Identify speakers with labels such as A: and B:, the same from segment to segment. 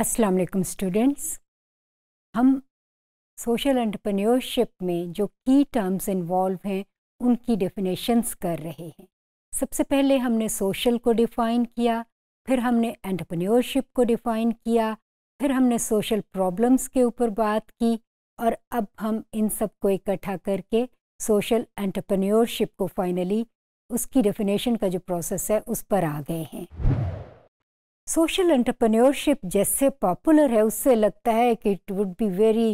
A: अस्सलाम वालेकुम स्टूडेंट्स हम सोशल एंटरप्रेन्योरशिप में जो की टर्म्स इन्वॉल्व हैं उनकी डेफिनेशंस कर रहे हैं सबसे पहले हमने सोशल को डिफ़ाइन किया फिर हमने एंटरप्रेन्योरशिप को डिफ़ाइन किया फिर हमने सोशल प्रॉब्लम्स के ऊपर बात की और अब हम इन सब को इकट्ठा करके सोशल एंटरप्रेन्योरशिप को फाइनली उसकी डेफिनेशन का जो प्रोसेस है उस पर आ गए हैं सोशल एंटरप्रेन्योरशिप जैसे पॉपुलर है उससे लगता है कि it would be very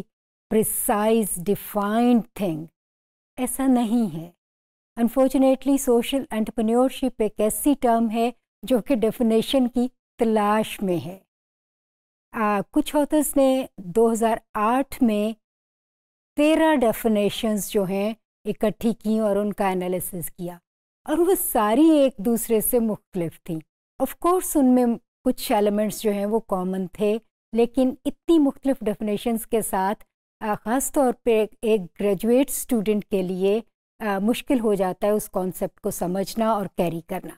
A: precise defined thing ऐसा नहीं है अनफॉर्चुनेटली सोशल एंटरप्रेन्योरशिप एक ऐसी टर्म है जो कि डेफिनेशन की तलाश में है आ, कुछ ऑथर्स ने 2008 में तेरह डेफिनेशंस जो हैं इकट्ठी की और उनका एनालिसिस किया और वह सारी एक दूसरे से मुख्तलिफ थी ऑफ कोर्स उनमें कुछ एलिमेंट्स जो हैं वो कॉमन थे लेकिन इतनी मुख्तलिफ डेफिनेशंस के साथ ख़ास तौर पे एक ग्रेजुएट स्टूडेंट के लिए आ, मुश्किल हो जाता है उस कॉन्सेप्ट को समझना और कैरी करना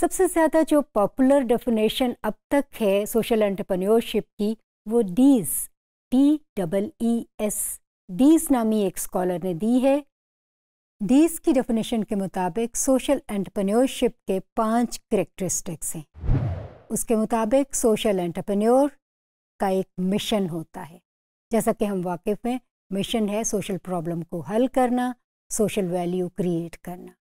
A: सबसे ज़्यादा जो पॉपुलर डेफिनेशन अब तक है सोशल एंटरप्रेन्योरशिप की वो Dees D double E S Dees नामी एक स्कॉलर ने दी है डीज की डेफिनेशन के मुताबिक सोशल एंटरप्रेन्योरशिप के पांच करेक्टरिस्टिक्स हैं उसके मुताबिक सोशल एंटरप्रेन्योर का एक मिशन होता है जैसा कि हम वाकिफ़ हैं मिशन है सोशल प्रॉब्लम को हल करना सोशल वैल्यू क्रिएट करना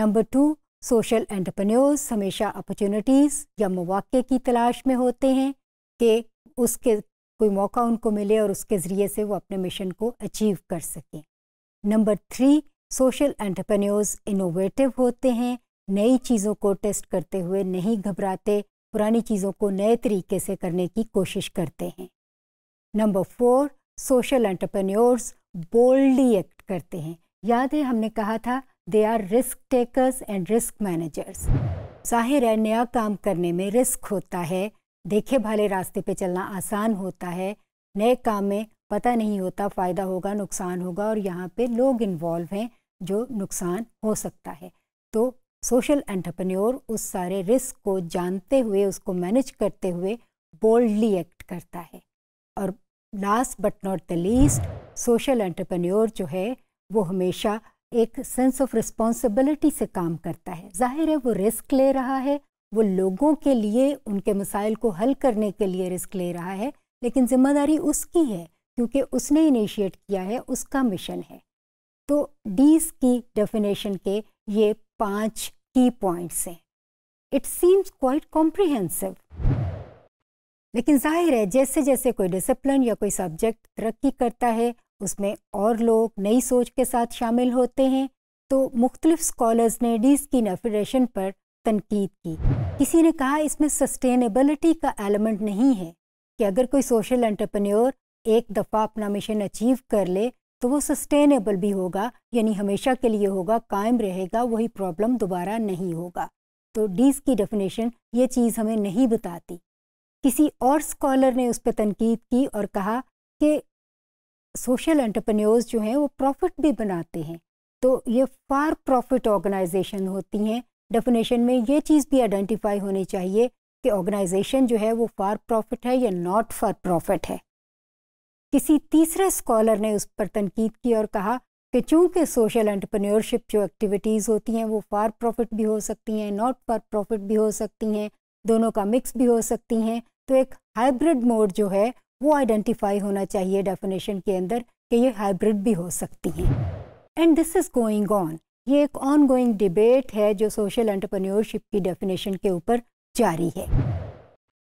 A: नंबर टू सोशल एंटरप्रेन्योर्स हमेशा अपॉर्चुनिटीज़ या मौाक़े की तलाश में होते हैं कि उसके कोई मौका उनको मिले और उसके ज़रिए से वो अपने मिशन को अचीव कर सकें number three social entrepreneurs innovative होते हैं नई चीज़ों को टेस्ट करते हुए नहीं घबराते पुरानी चीज़ों को नए तरीके से करने की कोशिश करते हैं number four social entrepreneurs boldly act करते हैं याद है हमने कहा था they are risk takers and risk managers जाहिर है नया काम करने में रिस्क होता है देखे भाले रास्ते पे चलना आसान होता है नए काम में पता नहीं होता फ़ायदा होगा नुकसान होगा और यहाँ पे लोग इन्वॉल्व हैं जो नुकसान हो सकता है तो सोशल एंटरप्रेन्योर उस सारे रिस्क को जानते हुए उसको मैनेज करते हुए बोल्डली एक्ट करता है और last but not the least social entrepreneur जो है वो हमेशा एक सेंस ऑफ रिस्पॉन्सिबिलिटी से काम करता है जाहिर है वो रिस्क ले रहा है वो लोगों के लिए उनके मसाइल को हल करने के लिए रिस्क ले रहा है लेकिन जिम्मेदारी उसकी है क्योंकि उसने इनिशिएट किया है उसका मिशन है तो डीज की डेफिनेशन के ये पांच की पॉइंट्स हैं इट सीम्स क्वाइट कॉम्प्रिहेंसिव लेकिन जाहिर है जैसे जैसे कोई डिसिप्लिन या कोई सब्जेक्ट तरक्की करता है उसमें और लोग नई सोच के साथ शामिल होते हैं तो मुख्तलिफ स्कॉलर्स ने डीज की नफरेशन पर तनकीद की किसी ने कहा इसमें सस्टेनेबलिटी का एलिमेंट नहीं है कि अगर कोई सोशल एंटरप्रेन्योर एक दफ़ा अपना मिशन अचीव कर ले तो वो सस्टेनेबल भी होगा यानी हमेशा के लिए होगा कायम रहेगा वही प्रॉब्लम दोबारा नहीं होगा तो डीज की डेफिनेशन ये चीज़ हमें नहीं बताती किसी और स्कॉलर ने उस पर तनकीद की और कहा कि सोशल एंटरप्रेन्योर्स जो हैं वो प्रॉफिट भी बनाते हैं तो ये फार प्रॉफिट ऑर्गेनाइजेशन होती हैं डेफिनेशन में ये चीज़ भी आइडेंटिफाई होनी चाहिए कि ऑर्गेनाइजेशन जो है वो फार प्रॉफिट है या नॉट फार प्रॉफिट है किसी तीसरे स्कॉलर ने उस पर तनकीद की और कहा कि चूंकि सोशल एंटरप्रेन्योरशिप जो एक्टिविटीज़ होती हैं वो फॉर प्रॉफिट भी हो सकती हैं नॉट फार प्रॉफिट भी हो सकती हैं दोनों का मिक्स भी हो सकती हैं तो एक हाइब्रिड मोड जो है वो आइडेंटिफाई होना चाहिए डेफिनेशन के अंदर कि ये हाइब्रिड भी हो सकती हैं and this is going on ये एक ऑन गोइंग डिबेट है जो सोशल एंटरप्रेन्योरशिप की डेफिनेशन के ऊपर जारी है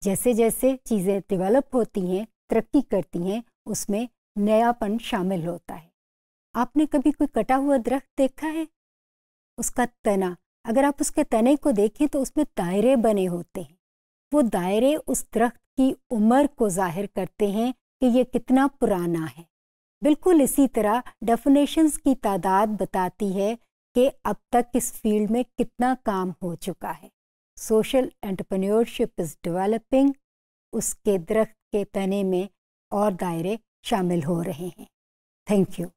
A: जैसे जैसे चीज़ें डिवेलप होती हैं तरक्की करती हैं उसमें नयापन शामिल होता है आपने कभी कोई कटा हुआ दरख्त देखा है उसका तना अगर आप उसके तने को देखें तो उसमें दायरे बने होते हैं वो दायरे उस दरख्त की उम्र को जाहिर करते हैं कि ये कितना पुराना है बिल्कुल इसी तरह डेफिनेशंस की तादाद बताती है कि अब तक इस फील्ड में कितना काम हो चुका है सोशल एंटरप्रेन्योरशिप इज़ डेवलपिंग उसके दरख्त के तने में और दायरे शामिल हो रहे हैं थैंक यू